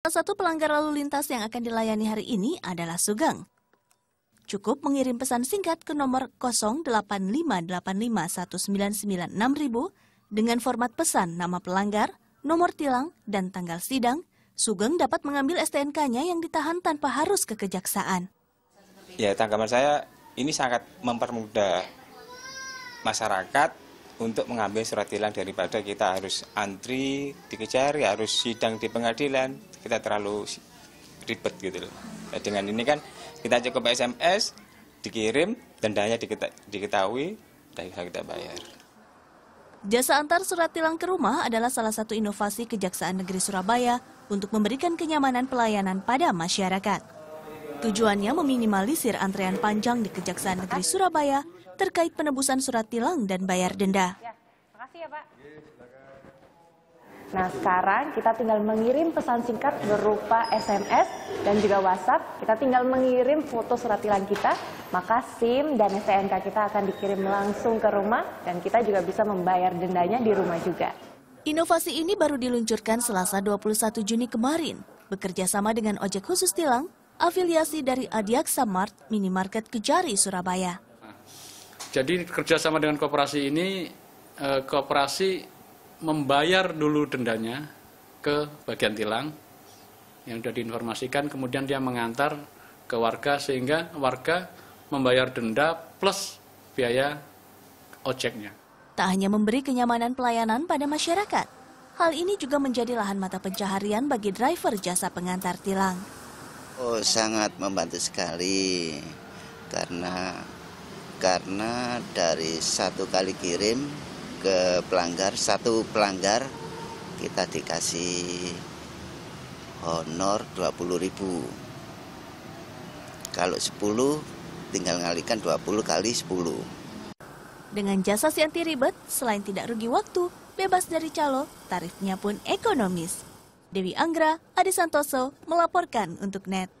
Salah satu pelanggar lalu lintas yang akan dilayani hari ini adalah Sugeng. Cukup mengirim pesan singkat ke nomor 085851996.000 dengan format pesan nama pelanggar, nomor tilang, dan tanggal sidang, Sugeng dapat mengambil STNK-nya yang ditahan tanpa harus ke kejaksaan. Ya, tanggapan saya ini sangat mempermudah masyarakat untuk mengambil surat tilang daripada kita harus antri dikejar ya harus sidang di pengadilan kita terlalu ribet gitu loh nah, dengan ini kan kita cukup SMS dikirim dendanya diketahui dan kita bayar Jasa antar surat tilang ke rumah adalah salah satu inovasi Kejaksaan Negeri Surabaya untuk memberikan kenyamanan pelayanan pada masyarakat. Tujuannya meminimalisir antrean panjang di Kejaksaan Negeri Surabaya terkait penebusan surat tilang dan bayar denda. Ya, makasih ya Pak. Nah sekarang kita tinggal mengirim pesan singkat berupa SMS dan juga WhatsApp. Kita tinggal mengirim foto surat tilang kita, maka SIM dan STNK kita akan dikirim langsung ke rumah dan kita juga bisa membayar dendanya di rumah juga. Inovasi ini baru diluncurkan selasa 21 Juni kemarin. Bekerja sama dengan ojek khusus tilang, afiliasi dari Adiaksa Mart Minimarket Kejari, Surabaya. Jadi kerjasama dengan kooperasi ini, eh, kooperasi membayar dulu dendanya ke bagian tilang yang sudah diinformasikan, kemudian dia mengantar ke warga sehingga warga membayar denda plus biaya ojeknya. Tak hanya memberi kenyamanan pelayanan pada masyarakat, hal ini juga menjadi lahan mata pencaharian bagi driver jasa pengantar tilang. Oh, sangat membantu sekali karena karena dari satu kali kirim ke pelanggar satu pelanggar kita dikasih honor 20.000 kalau 10 tinggal ngalikan 20 kali 10 dengan jasa si anti ribet selain tidak rugi waktu bebas dari calo tarifnya pun ekonomis Dewi Anggra Adi Santoso melaporkan untuk net